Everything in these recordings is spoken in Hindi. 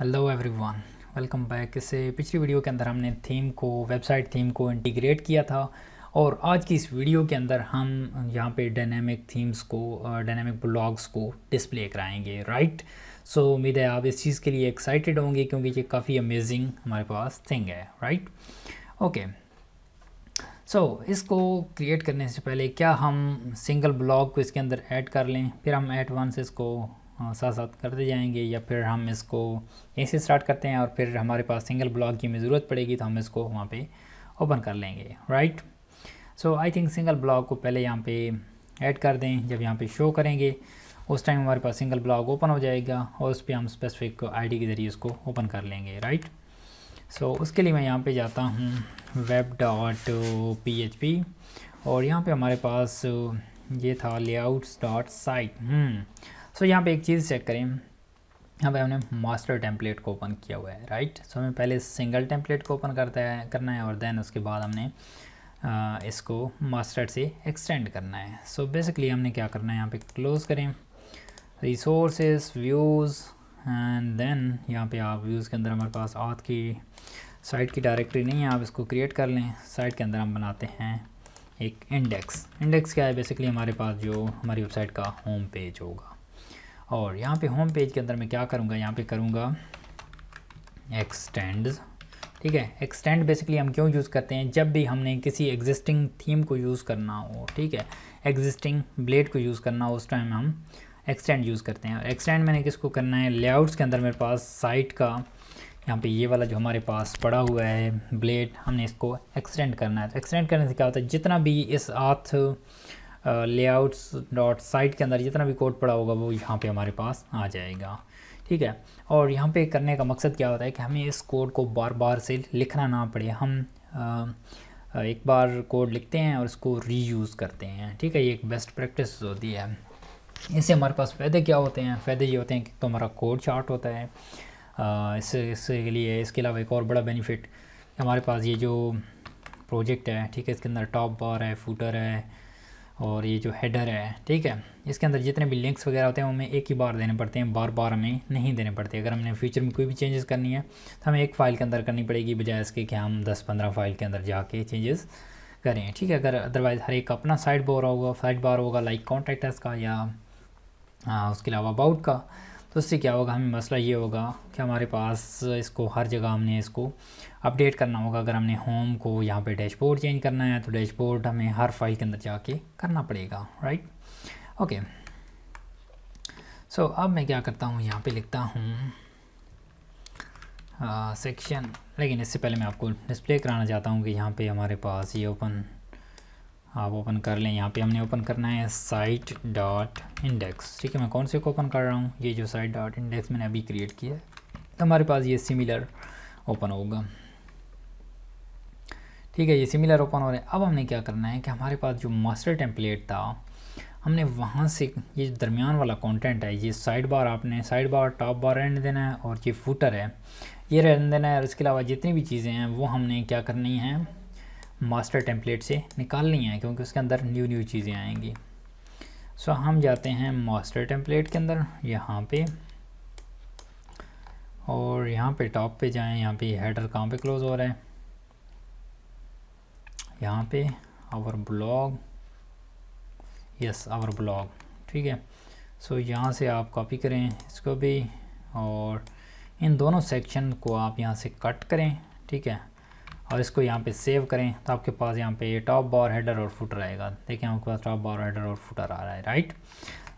हेलो एवरीवन वेलकम बैक इससे पिछली वीडियो के अंदर हमने थीम को वेबसाइट थीम को इंटीग्रेट किया था और आज की इस वीडियो के अंदर हम यहाँ पे डायनेमिक थीम्स को डायनेमिक ब्लॉग्स को डिस्प्ले कराएंगे राइट सो उम्मीद है आप इस चीज़ के लिए एक्साइटेड होंगे क्योंकि ये काफ़ी अमेजिंग हमारे पास थिंग है राइट ओके सो so, इसको क्रिएट करने से पहले क्या हम सिंगल ब्लॉग को इसके अंदर ऐड कर लें फिर हम एट इसको हाँ, साथ साथ करते जाएंगे या फिर हम इसको यहीं से स्टार्ट करते हैं और फिर हमारे पास सिंगल ब्लॉक की हमें ज़रूरत पड़ेगी तो हम इसको वहाँ पे ओपन कर लेंगे right so I think single block को पहले यहाँ पे ऐड कर दें जब यहाँ पे शो करेंगे उस टाइम हमारे पास सिंगल ब्लॉक ओपन हो जाएगा और उस पर हम स्पेसिफिक आई के ज़रिए उसको ओपन कर लेंगे राइट सो so, उसके लिए मैं यहाँ पर जाता हूँ web dot P H P और यहाँ पर हमारे पास ये था लेआउट्स डॉट साइट सो यहाँ पे एक चीज़ चेक करें यहाँ पे हमने मास्टर टेम्पलेट को ओपन किया हुआ है राइट सो हमें पहले सिंगल टेम्पलेट को ओपन करता है करना है और देन उसके बाद हमने आ, इसको मास्टर से एक्सटेंड करना है सो so बेसिकली हमने क्या करना है यहाँ पे क्लोज़ करें रिसोर्स व्यूज़ एंड देन यहाँ पे आप व्यूज़ के अंदर हमारे पास आथ की साइट की डायरेक्टरी नहीं है आप इसको क्रिएट कर लें साइट के अंदर हम बनाते हैं एक इंडेक्स इंडेक्स क्या है बेसिकली हमारे पास जो हमारी वेबसाइट का होम पेज होगा और यहाँ पे होम पेज के अंदर मैं क्या करूँगा यहाँ पे करूँगा एक्सटेंड ठीक है एक्सटेंड बेसिकली हम क्यों यूज़ करते हैं जब भी हमने किसी एग्जिस्टिंग थीम को यूज़ करना हो ठीक है एग्जिस्टिंग ब्लेड को यूज़ करना हो उस टाइम हम एक्सटेंड यूज़ करते हैं और एक्सटेंड मैंने किसको करना है लेआउट्स के अंदर मेरे पास साइट का यहाँ पे ये वाला जो हमारे पास पड़ा हुआ है ब्लेड हमने इसको एक्सटेंड करना है तो एक्सटेंड करने से क्या होता है जितना भी इस आथ लेआउट्स डॉट साइट के अंदर जितना भी कोड पड़ा होगा वो यहाँ पे हमारे पास आ जाएगा ठीक है और यहाँ पे करने का मकसद क्या होता है कि हमें इस कोड को बार बार से लिखना ना पड़े हम आ, एक बार कोड लिखते हैं और इसको रीयूज़ करते हैं ठीक है ये एक बेस्ट प्रैक्टिस होती है इससे हमारे पास फ़ायदे क्या होते हैं फ़ायदे ये होते हैं कि तो हमारा कोड चार्ट होता है इससे इसके लिए इसके अलावा एक और बड़ा बेनिफिट हमारे पास ये जो प्रोजेक्ट है ठीक है इसके अंदर टॉप बार है फूटर है और ये जो हेडर है ठीक है इसके अंदर जितने भी लिंक्स वगैरह होते हैं हमें एक ही बार देने पड़ते हैं बार बार हमें नहीं देने पड़ते अगर हमने फ्यूचर में कोई भी चेंजेस करनी है तो हमें एक फ़ाइल के अंदर करनी पड़ेगी बजाय इसके कि हम दस पंद्रह फाइल के अंदर जाके चेंजेस करें ठीक है अगर अदरवाइज़ हर एक अपना साइड बोर होगा साइड बार होगा लाइक कॉन्टैक्ट का या आ, हाँ, उसके अलावा अबाउट का तो उससे क्या होगा हमें मसला ये होगा कि हमारे पास इसको हर जगह हमने इसको अपडेट करना होगा अगर हमने होम को यहाँ पे डैशबोर्ड चेंज करना है तो डैशबोर्ड हमें हर फाइल के अंदर जाके करना पड़ेगा राइट ओके सो अब मैं क्या करता हूँ यहाँ पे लिखता हूँ सेक्शन लेकिन इससे पहले मैं आपको डिस्प्ले कराना चाहता हूँ कि यहाँ पर हमारे पास ये ओपन आप ओपन कर लें यहाँ पे हमने ओपन करना है साइट डॉट इंडेक्स ठीक है मैं कौन से को ओपन कर रहा हूँ ये जो साइट डॉट इंडेक्स मैंने अभी क्रिएट किया है तो हमारे पास ये सिमिलर ओपन होगा ठीक है ये सिमिलर ओपन हो रहे हैं अब हमने क्या करना है कि हमारे पास जो मास्टर टेम्पलेट था हमने वहाँ से ये दरमियान वाला कंटेंट है ये साइड बार आपने साइड बार टॉप बार रहने देना है और ये फूटर है ये रहने देना है और इसके अलावा जितनी भी चीज़ें हैं वो हमने क्या करनी है मास्टर टेम्पलेट से निकालनी है क्योंकि उसके अंदर न्यू न्यू चीज़ें आएंगी सो so, हम जाते हैं मास्टर टेम्पलेट के अंदर यहाँ पे और यहाँ पे टॉप पे जाएं यहाँ पे हेडर कहाँ पे क्लोज़ हो रहा है यहाँ पे our blog yes our blog ठीक है सो so, यहाँ से आप कॉपी करें इसको भी और इन दोनों सेक्शन को आप यहाँ से कट करें ठीक है और इसको यहाँ पे सेव करें तो आपके पास यहाँ पे टॉप बार हेडर और फुटर आएगा देखिए आपके पास टॉप बार हेडर और फुटर आ रहा है राइट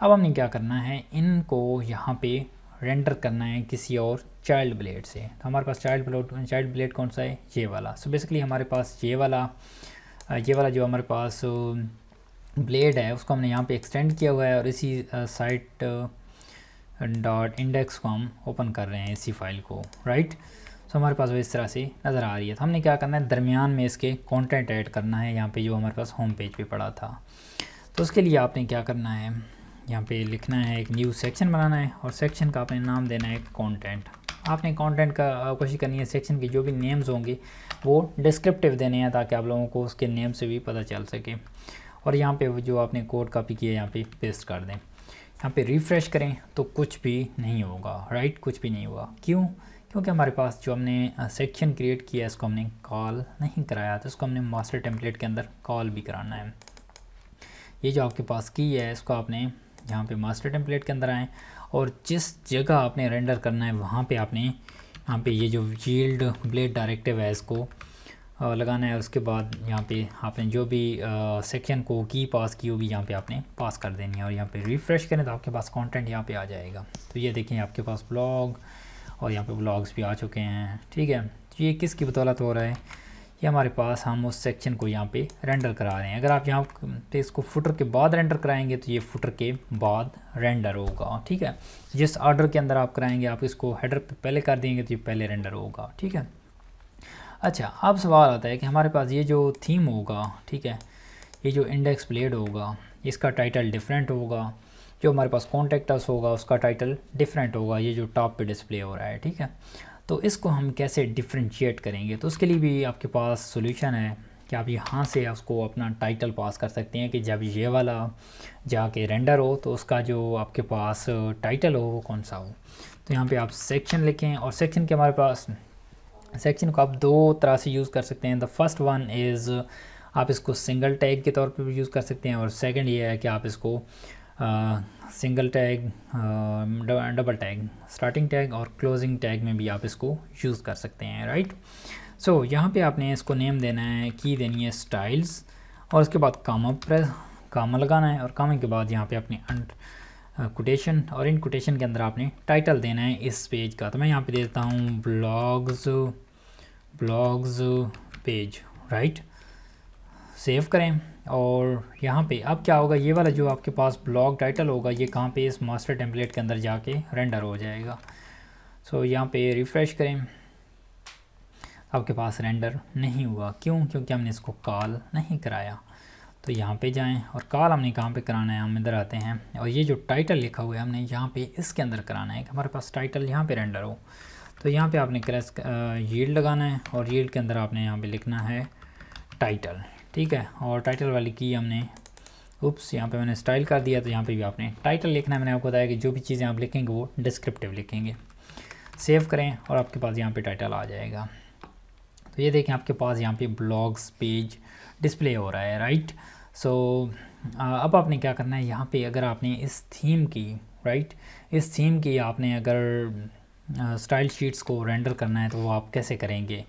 अब हमने क्या करना है इनको यहाँ पे रेंडर करना है किसी और चाइल्ड ब्लेड से तो हमारे पास चाइल्ड ब्लेड चाइल्ड ब्लेड कौन सा है ये वाला सो so बेसिकली हमारे पास ये वाला ये वाला जो हमारे पास ब्लेड uh, है उसको हमने यहाँ पर एक्सटेंड किया हुआ है और इसी साइट डॉट इंडेक्स को हम ओपन कर रहे हैं इसी फाइल को राइट right? सो हमारे पास वो इस तरह से नज़र आ रही है तो हमने क्या करना है दरमियान में इसके कंटेंट ऐड करना है यहाँ पे जो हमारे पास होम पेज पे पड़ा था तो उसके लिए आपने क्या करना है यहाँ पे लिखना है एक न्यू सेक्शन बनाना है और सेक्शन का आपने नाम देना है कॉन्टेंट आपने कंटेंट का कोशिश करनी है सेक्शन के जो भी नेम्स होंगे वो डिस्क्रिप्टिव देने हैं ताकि आप लोगों को उसके नेम से भी पता चल सके और यहाँ पे जो आपने कोड कॉपी किया यहाँ पे पेस्ट कर दें यहाँ पे रिफ़्रेश करें तो कुछ भी नहीं होगा राइट कुछ भी नहीं होगा क्यों क्योंकि हमारे पास जो हमने सेक्शन क्रिएट किया है इसको हमने कॉल नहीं कराया तो इसको हमने मास्टर टेम्पलेट के अंदर कॉल भी कराना है ये जो आपके पास की है इसको आपने यहाँ पे मास्टर टेम्पलेट के अंदर आएँ और जिस जगह आपने रेंडर करना है वहाँ पे आपने यहाँ पे ये जो जील्ड ब्लेड डायरेक्टिव है इसको लगाना है उसके बाद यहाँ पे आपने जो भी सेक्शन को की पास की होगी यहाँ पे आपने पास कर देनी है और यहाँ पे रिफ़्रेश करें तो आपके पास कंटेंट यहाँ पे आ जाएगा तो ये देखें आपके पास ब्लॉग और यहाँ पे ब्लॉग्स भी आ चुके हैं ठीक है तो ये किसकी बदौलत हो रहा है ये हमारे पास हम उस सेक्शन को यहाँ पे रेंडर करा रहे हैं अगर आप यहाँ पे इसको फुटर के बाद रेंडर कराएंगे तो ये फुटर के बाद रेंडर होगा ठीक है जिस ऑर्डर के अंदर आप कराएंगे आप इसको हेडर पे पहले कर देंगे तो ये पहले रेंडर होगा ठीक है अच्छा अब सवाल आता है कि हमारे पास ये जो थीम होगा ठीक है ये जो इंडेक्स ब्लेड होगा इसका टाइटल डिफरेंट होगा जो हमारे पास कॉन्टेक्टस होगा उसका टाइटल डिफरेंट होगा ये जो टॉप पे डिस्प्ले हो रहा है ठीक है तो इसको हम कैसे डिफ्रेंशिएट करेंगे तो उसके लिए भी आपके पास सोल्यूशन है कि आप यहाँ से उसको अपना टाइटल पास कर सकते हैं कि जब ये वाला जाके रेंडर हो तो उसका जो आपके पास टाइटल हो वो कौन सा हो तो यहाँ पे आप सेक्शन लिखें और सेक्शन के हमारे पास सेक्शन को आप दो तरह से यूज़ कर सकते हैं द फर्स्ट वन इज़ आप इसको सिंगल टैग के तौर पर भी यूज़ कर सकते हैं और सेकंड ये है कि आप इसको single tag double tag starting tag और क्लोजिंग टैग में भी आप इसको यूज़ कर सकते हैं राइट सो so, यहाँ पे आपने इसको नेम देना है की देनी है स्टाइल्स और उसके बाद कामा प्रेस कामा लगाना है और कामे के बाद यहाँ पे आपने कोटेशन और इन कोटेशन के अंदर आपने टाइटल देना है इस पेज का तो मैं यहाँ पे देता हूँ blogs blogs page right save करें और यहाँ पे अब क्या होगा ये वाला जो आपके पास ब्लॉग टाइटल होगा ये कहाँ पे इस मास्टर टेम्पलेट के अंदर जाके रेंडर हो जाएगा सो so, यहाँ पे रिफ़्रेश करें आपके पास रेंडर नहीं हुआ क्यों क्योंकि हमने इसको कॉल नहीं कराया तो यहाँ पे जाएं और कॉल हमने कहाँ पे कराना है हम इधर आते हैं और ये जो टाइटल लिखा हुआ है हमने यहाँ पर इसके अंदर कराना है कि हमारे पास टाइटल यहाँ पर रेंडर हो तो यहाँ पर आपने क्रैस यील्ड लगाना है और यील्ड के अंदर आपने यहाँ पर लिखना है टाइटल ठीक है और टाइटल वाली की हमने उप्स यहाँ पे मैंने स्टाइल कर दिया तो यहाँ पे भी आपने टाइटल लिखना है मैंने आपको बताया कि जो भी चीज़ें आप लिखेंगे वो डिस्क्रिप्टिव लिखेंगे सेव करें और आपके पास यहाँ पे टाइटल आ जाएगा तो ये देखें आपके पास यहाँ पे ब्लॉग्स पेज डिस्प्ले हो रहा है राइट सो so, अब आपने क्या करना है यहाँ पर अगर आपने इस थीम की राइट इस थीम की आपने अगर स्टाइल शीट्स को रेंडर करना है तो वो आप कैसे करेंगे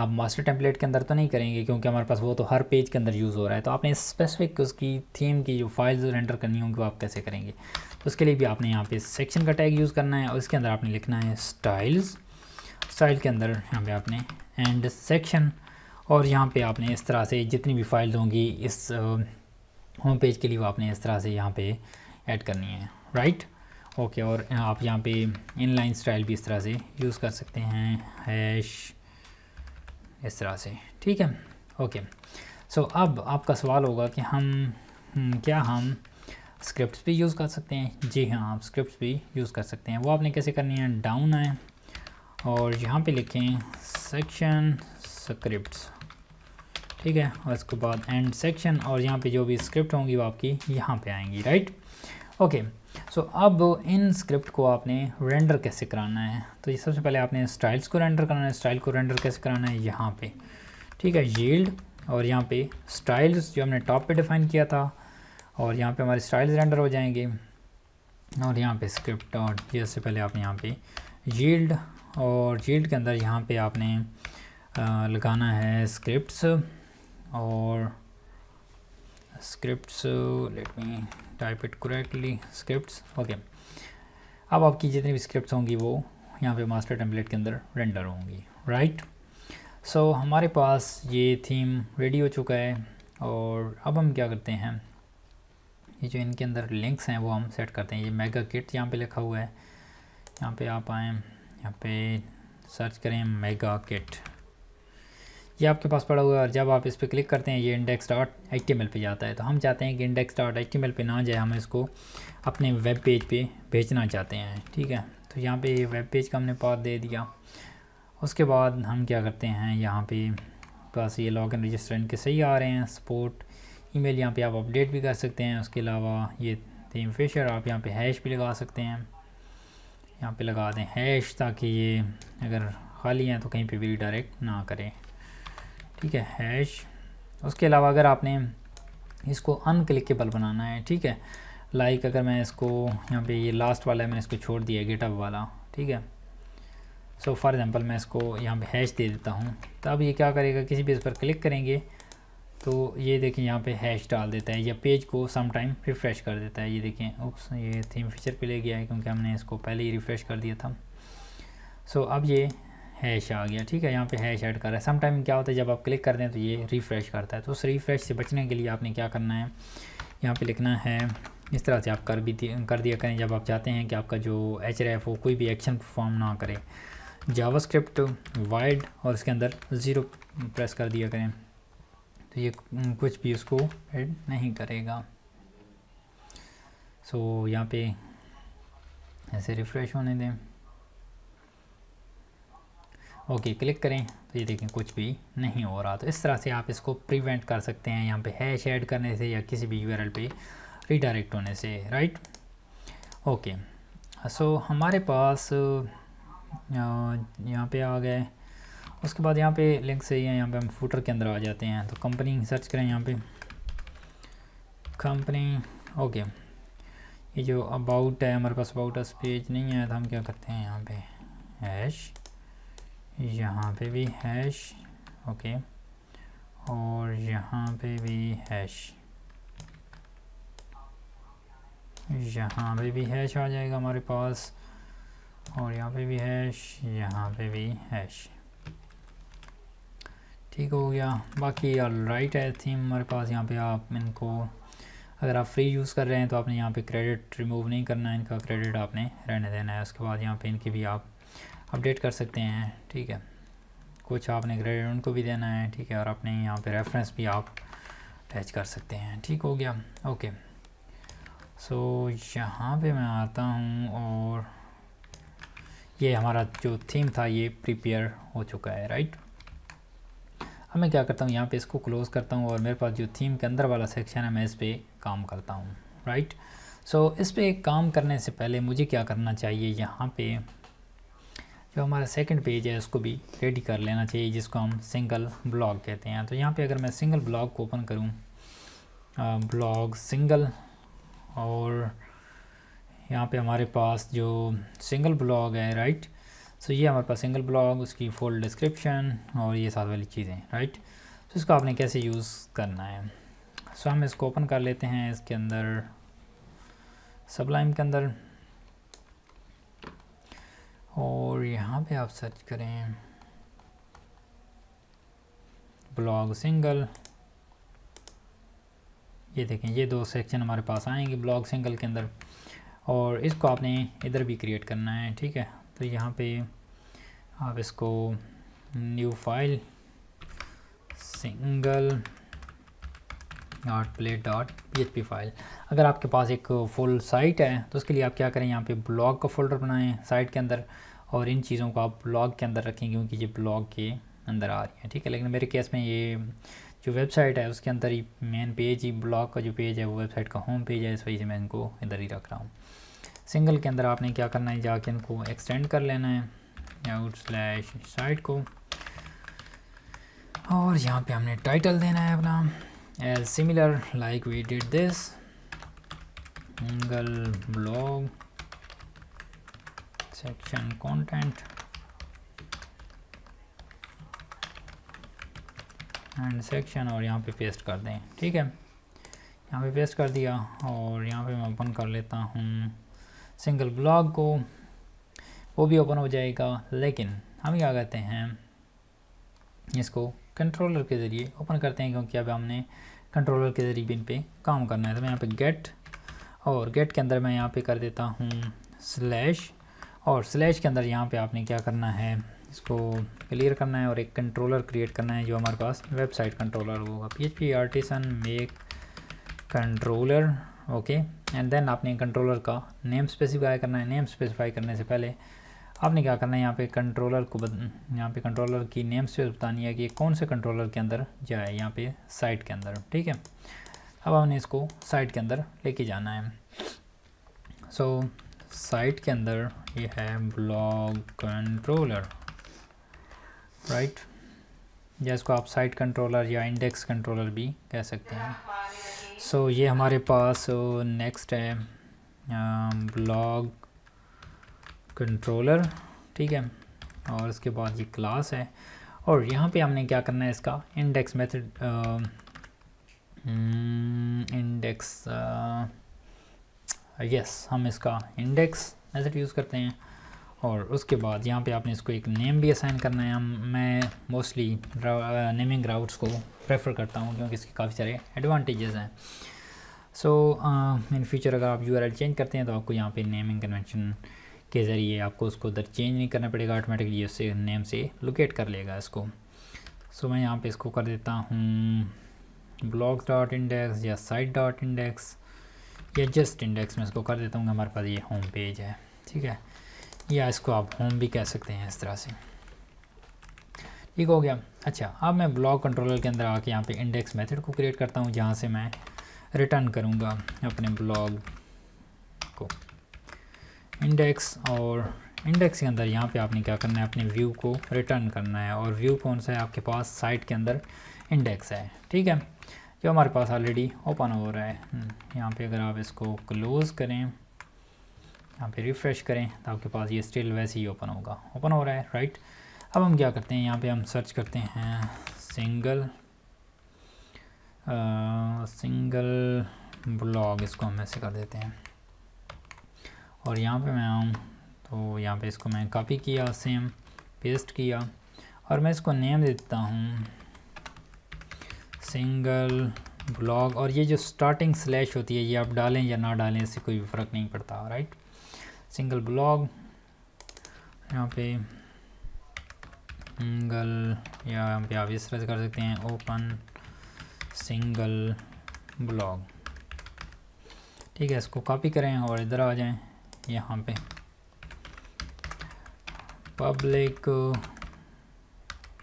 आप मास्टर टेम्पलेट के अंदर तो नहीं करेंगे क्योंकि हमारे पास वो तो हर पेज के अंदर यूज़ हो रहा है तो आपने स्पेसिफिक उसकी थीम की जो फाइल्स एंटर करनी होंगी वो आप कैसे करेंगे तो उसके लिए भी आपने यहाँ पे सेक्शन का टैग यूज़ करना है और इसके अंदर आपने लिखना है स्टाइल्स स्टाइल के अंदर यहाँ पे आपने एंड सेक्शन और यहाँ पर आपने इस तरह से जितनी भी फाइल्स होंगी इस होम पेज के लिए वो आपने इस तरह से यहाँ पर ऐड करनी है राइट ओके और आप यहाँ पे इनलाइन स्टाइल भी इस तरह से यूज़ कर सकते हैं हैश इस तरह से ठीक है ओके सो so, अब आपका सवाल होगा कि हम हम्म, क्या हम स्क्रिप्ट भी यूज़ कर सकते हैं जी हाँ आप स्क्रिप्ट भी यूज़ कर सकते हैं वो आपने कैसे करनी है डाउन आए और यहाँ पे लिखें सेक्शन स्क्रिप्ट्स ठीक है और इसके बाद एंड सेक्शन और यहाँ पे जो भी स्क्रिप्ट होंगी वो आपकी यहाँ पे आएंगी राइट ओके सो so, अब इन स्क्रिप्ट को आपने रेंडर कैसे कराना है तो ये सबसे पहले आपने स्टाइल्स को रेंडर कराना है स्टाइल को रेंडर कैसे कराना है यहाँ पे ठीक है येल्ड और यहाँ पे स्टाइल्स जो हमने टॉप पे डिफाइन किया था और यहाँ पे हमारे स्टाइल्स रेंडर हो जाएंगे और यहाँ पे स्क्रिप्ट और जैसे पहले आपने यहाँ पे येल्ड और येल्ड के अंदर यहाँ पर आपने लगाना है स्क्रिप्ट और script let me type it correctly script okay अब आपकी जितनी भी स्क्रिप्ट होंगी वो यहाँ पे मास्टर टेम्पलेट के अंदर रेंडर होंगी राइट सो so, हमारे पास ये थीम रेडी हो चुका है और अब हम क्या करते हैं ये जो इनके अंदर लिंक्स हैं वो हम सेट करते हैं ये मेगा किट यहाँ पे लिखा हुआ है यहाँ पे आप आएँ यहाँ पे सर्च करें मेगा किट ये आपके पास पड़ा हुआ है और जब आप इस पर क्लिक करते हैं ये इंडेक्स डॉट एच टी पर जाता है तो हम चाहते हैं कि इंडेक्स डॉट एच टी पर ना जाए हम इसको अपने वेब पेज पे भेजना चाहते हैं ठीक है तो यहाँ पे वेब पेज का हमने पाथ दे दिया उसके बाद हम क्या करते हैं यहाँ पे बस ये लॉग इन रजिस्ट्रेंट के सही आ रहे हैं सपोर्ट मेल यहाँ पे आप अपडेट भी कर सकते हैं उसके अलावा ये थीम फिशर आप यहाँ पर हैश भी लगा सकते हैं यहाँ पर लगा दें हैश ताकि ये अगर खाली हैं तो कहीं पर भी डायरेक्ट ना करें ठीक है हैश उसके अलावा अगर आपने इसको अनक्लिकेबल बनाना है ठीक है लाइक अगर मैं इसको यहाँ पे ये लास्ट वाला है मैंने इसको छोड़ दिया गेटअप वाला ठीक है सो फॉर एग्ज़ाम्पल मैं इसको यहाँ पे हैश दे देता हूँ तो अब ये क्या करेगा किसी भी इस पर क्लिक करेंगे तो ये देखें यहाँ पे हैश डाल देता है या पेज को सम टाइम रिफ़्रेश कर देता है ये देखें उस ये थीम फीचर पे ले गया है क्योंकि हमने इसको पहले ही रिफ़्रेश कर दिया था सो so, अब ये हैश आ गया ठीक है यहाँ पे हैश ऐड कर रहा है समटाइम क्या होता है जब आप क्लिक कर दें तो ये रिफ़्रेश करता है तो उस रिफ़्रेश से बचने के लिए आपने क्या करना है यहाँ पे लिखना है इस तरह से आप कर भी कर दिया करें जब आप चाहते हैं कि आपका जो एच हो कोई भी एक्शन परफॉर्म ना करे स्क्रिप्ट वाइड और इसके अंदर ज़ीरो प्रेस कर दिया करें तो ये कुछ भी उसको एड नहीं करेगा सो so, यहाँ पे ऐसे रिफ़्रेश होने दें ओके क्लिक करें तो ये देखें कुछ भी नहीं हो रहा तो इस तरह से आप इसको प्रिवेंट कर सकते हैं यहाँ पे हैश ऐड करने से या किसी भी यूआरएल पे रिडायरेक्ट होने से राइट ओके सो हमारे पास यहाँ पे आ गए उसके बाद यहाँ पे लिंक सही है यहाँ पे हम फूटर के अंदर आ जाते हैं तो कंपनी सर्च करें यहाँ पे कंपनी ओके ये जो अबाउट है हमारे पास अबाउट अस पेज नहीं है तो हम क्या करते हैं यहाँ पे हैश यहाँ पे भी हैश ओके और यहाँ पे भी हैश यहाँ पे भी हैश आ जाएगा हमारे पास और यहाँ पे भी हैश यहाँ पे भी हैश ठीक हो गया बाकी राइट है थीम हमारे पास यहाँ पे आप इनको अगर आप फ्री यूज़ कर रहे हैं तो आपने यहाँ पे क्रेडिट रिमूव नहीं करना है इनका क्रेडिट आपने रहने देना है उसके बाद यहाँ पे इनकी भी आप अपडेट कर सकते हैं ठीक है कुछ आपने ग्रेड उनको भी देना है ठीक है और अपने यहाँ पे रेफरेंस भी आप अटैच कर सकते हैं ठीक हो गया ओके सो यहाँ पे मैं आता हूँ और ये हमारा जो थीम था ये प्रिपेयर हो चुका है राइट अब मैं क्या करता हूँ यहाँ पे इसको क्लोज़ करता हूँ और मेरे पास जो थीम के अंदर वाला सेक्शन है मैं इस पर काम करता हूँ राइट सो so, इस पर काम करने से पहले मुझे क्या करना चाहिए यहाँ पे जो हमारा सेकंड पेज है उसको भी रेडी कर लेना चाहिए जिसको हम सिंगल ब्लॉग कहते हैं तो यहाँ पे अगर मैं सिंगल ब्लॉग को ओपन करूँ ब्लॉग सिंगल और यहाँ पे हमारे पास जो सिंगल ब्लॉग है राइट सो ये हमारे पास सिंगल ब्लॉग उसकी फुल डिस्क्रिप्शन और ये साथ वाली चीज़ें राइट तो इसको आपने कैसे यूज़ करना है सो हम इसको ओपन कर लेते हैं इसके अंदर सबलाइम के अंदर और यहाँ पे आप सर्च करें ब्लॉग सिंगल ये देखें ये दो सेक्शन हमारे पास आएंगे ब्लॉग सिंगल के अंदर और इसको आपने इधर भी क्रिएट करना है ठीक है तो यहाँ पे आप इसको new file single dot play dot P file अगर आपके पास एक फुल साइट है तो उसके लिए आप क्या करें यहाँ पे ब्लॉग का फोल्डर बनाएं साइट के अंदर और इन चीज़ों को आप ब्लॉग के अंदर रखें क्योंकि ये ब्लॉग के अंदर आ रही हैं ठीक है लेकिन मेरे केस में ये जो वेबसाइट है उसके अंदर ही मेन पेज ही ब्लॉग का जो पेज है वो वेबसाइट का होम पेज है इस वजह से मैं इनको इधर ही रख रहा हूँ सिंगल के अंदर आपने क्या करना है जाके इनको एक्सटेंड कर लेना है आउट स्लैश साइट को और यहाँ पे हमने टाइटल देना है अपना as similar like we did this single blog section content end section और यहाँ पे पेस्ट कर दें ठीक है यहाँ पे पेस्ट कर दिया और यहाँ पे मैं ओपन कर लेता हूँ सिंगल ब्लॉग को वो भी ओपन हो जाएगा लेकिन हम क्या कहते हैं इसको कंट्रोलर के ज़रिए ओपन करते हैं क्योंकि अब हमने कंट्रोलर के ज़रिए इन पर काम करना है तो मैं यहाँ पे गेट और गेट के अंदर मैं यहाँ पे कर देता हूँ स्लैश और स्लैश के अंदर यहाँ पे आपने क्या करना है इसको क्लियर करना है और एक कंट्रोलर क्रिएट करना है जो हमारे पास वेबसाइट कंट्रोलर होगा P H P artisan make controller okay and then आपने कंट्रोलर का नेम स्पेसिफाई करना है नेम स्पेसिफाई करने से पहले आपने क्या करना है यहाँ पे कंट्रोलर को बद यहाँ पे कंट्रोलर की नेम से बतानी है कि कौन से कंट्रोलर के अंदर जाए यहाँ पे साइट के अंदर ठीक है अब हमने इसको साइट के अंदर लेके जाना है सो so, साइट के अंदर ये है ब्लॉग कंट्रोलर राइट या इसको आप साइट कंट्रोलर या इंडेक्स कंट्रोलर भी कह सकते हैं सो so, ये हमारे पास नेक्स्ट है ब्लॉग कंट्रोलर ठीक है और इसके बाद ये क्लास है और यहाँ पे हमने क्या करना है इसका इंडेक्स मेथड इंडेक्स यस हम इसका इंडेक्स मेथड यूज़ करते हैं और उसके बाद यहाँ पे आपने इसको एक नेम भी असाइन करना है हम मैं मोस्टली नेमिंग राउट्स को प्रेफर करता हूँ क्योंकि इसके काफ़ी सारे एडवांटेजेस हैं सो इन फ्यूचर अगर आप यू चेंज करते हैं तो आपको यहाँ पे नेमिंग कन्वेंशन के ज़रिए आपको उसको उधर चेंज नहीं करना पड़ेगा ऑटोमेटिकली उससे नेम से लोकेट कर लेगा इसको सो मैं यहाँ पे इसको कर देता हूँ ब्लॉक डॉट इंडेक्स या साइट डॉट इंडेक्स या जस्ट इंडेक्स में इसको कर देता हूँ हमारे पास ये होम पेज है ठीक है या इसको आप होम भी कह सकते हैं इस तरह से ठीक हो गया अच्छा अब मैं ब्लॉक कंट्रोलर के अंदर आके यहाँ पे इंडेक्स मेथड को क्रिएट करता हूँ जहाँ से मैं रिटर्न करूँगा अपने ब्लॉग इंडेक्स और इंडेक्स के अंदर यहाँ पे आपने क्या करना है अपने व्यू को रिटर्न करना है और व्यू कौन सा है आपके पास साइट के अंदर इंडेक्स है ठीक है जो हमारे पास ऑलरेडी ओपन हो रहा है हम्म, यहाँ पे अगर आप इसको क्लोज़ करें यहाँ पे रिफ़्रेश करें तो आपके पास ये स्टिल वैसे ही ओपन होगा ओपन हो रहा है राइट अब हम क्या करते हैं यहाँ पर हम सर्च करते हैं सिंगल आ, सिंगल ब्लॉग इसको हम ऐसे कर देते हैं और यहाँ पे मैं आऊँ तो यहाँ पे इसको मैं कॉपी किया सेम पेस्ट किया और मैं इसको नेम देता हूँ सिंगल ब्लॉग और ये जो स्टार्टिंग स्लैश होती है ये आप डालें या ना डालें इससे कोई भी फ़र्क नहीं पड़ता राइट सिंगल ब्लॉग यहाँ पे सिंगल या यहाँ पे आप इस तरह से कर सकते हैं ओपन सिंगल ब्लॉग ठीक है इसको कॉपी करें और इधर आ जाएं यहाँ पे पब्लिक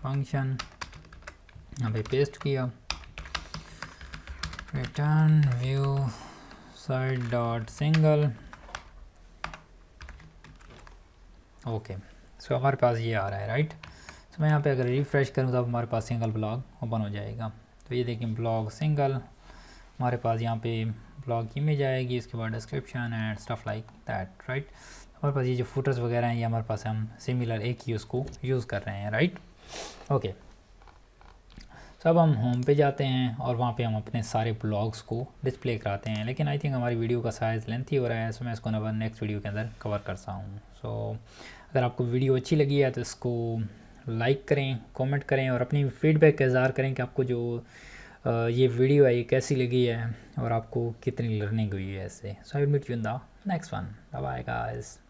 फंक्शन uh, यहाँ पे पेस्ट किया return view site dot single okay so हमारे पास ये आ रहा है राइट सो so, मैं यहाँ पे अगर रिफ़्रेश करूँ तो हमारे पास सिंगल ब्लॉग ओपन हो जाएगा तो ये देखें ब्लॉग सिंगल हमारे पास यहाँ पे ब्लॉग इमेज आएगी इसके बाद description and stuff like that right हमारे पास ये जो फूटर्स वगैरह हैं ये हमारे पास हम सिमिलर एक ही उसको यूज़ कर रहे हैं राइट ओके सो अब हम होम पे जाते हैं और वहाँ पे हम अपने सारे ब्लॉग्स को डिस्प्ले कराते हैं लेकिन आई थिंक हमारी वीडियो का साइज़ लेंथी हो रहा है सो मैं इसको नंबर नेक्स्ट वीडियो के अंदर कवर करता हूँ सो अगर आपको वीडियो अच्छी लगी है तो इसको लाइक करें कमेंट करें और अपनी फीडबैक का इजहार करें कि आपको जो ये वीडियो है ये कैसी लगी है और आपको कितनी लर्निंग हुई है इससे so I meet you in the next one bye guys